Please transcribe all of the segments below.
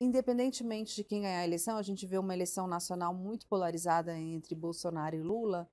independentemente de quem ganhar a eleição, a gente vê uma eleição nacional muito polarizada entre Bolsonaro e Lula.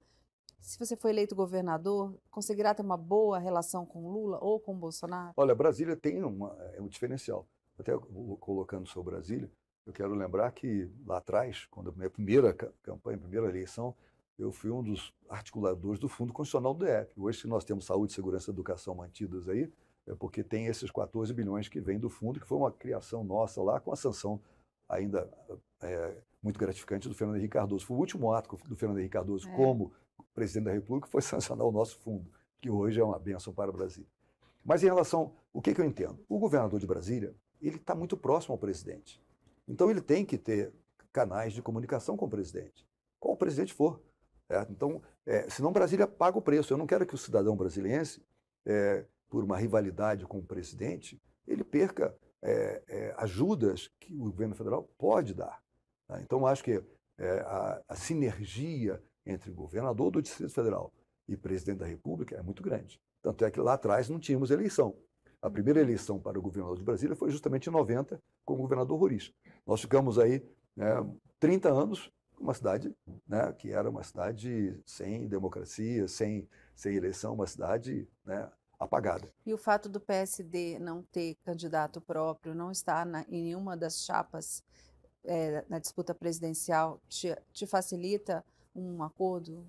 Se você for eleito governador, conseguirá ter uma boa relação com Lula ou com Bolsonaro? Olha, Brasília tem uma, é um diferencial. Até colocando sobre Brasília, eu quero lembrar que lá atrás, quando a minha primeira campanha, a primeira eleição, eu fui um dos articuladores do Fundo Constitucional do DF. Hoje, se nós temos saúde, segurança e educação mantidas aí, é porque tem esses 14 bilhões que vêm do fundo, que foi uma criação nossa lá, com a sanção ainda é, muito gratificante do Fernando Henrique Cardoso. Foi o último ato do Fernando Henrique Cardoso é. como presidente da República, foi sancionar o nosso fundo, que hoje é uma benção para o Brasil. Mas em relação, o que, que eu entendo? O governador de Brasília, ele está muito próximo ao presidente. Então ele tem que ter canais de comunicação com o presidente, qual o presidente for. Então, é, senão Brasília paga o preço. Eu não quero que o cidadão brasiliense é, por uma rivalidade com o presidente, ele perca é, é, ajudas que o governo federal pode dar. Tá? Então, acho que é, a, a, sinergia entre governador do Distrito Federal e presidente da República é muito grande. Tanto é que lá atrás não tínhamos eleição. A primeira eleição para o governador de Brasília foi justamente em 90, com o governador Roriz. Nós ficamos aí né, 30 anos uma cidade né, que era uma cidade sem democracia, sem, sem eleição, uma cidade né, apagada. E o fato do PSD não ter candidato próprio, não estar na, em nenhuma das chapas é, na disputa presidencial, te, te, facilita um acordo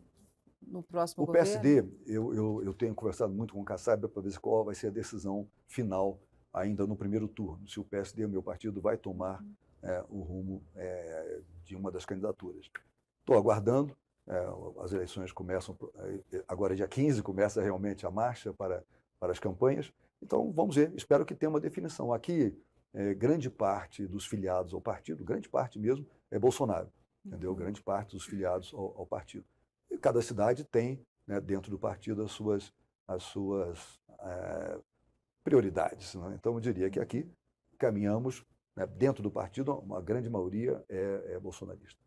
no próximo o governo? O PSD, eu, eu, eu, tenho conversado muito com o Kassab para ver qual vai ser a decisão final ainda no primeiro turno, se o PSD, o meu partido, vai tomar hum. é, o rumo é, de uma das candidaturas. Estou aguardando, as eleições começam, agora dia 15 começa realmente a marcha para para as campanhas. Então, vamos ver. Espero que tenha uma definição. Aqui, é, grande parte dos filiados ao partido, grande parte mesmo, é Bolsonaro. Entendeu? Uhum. Grande parte dos filiados ao, ao, partido. E cada cidade tem, né, dentro do partido, as suas, as suas é, prioridades. Né? Então, eu diria que aqui caminhamos, né, dentro do partido, uma grande maioria é, é bolsonarista.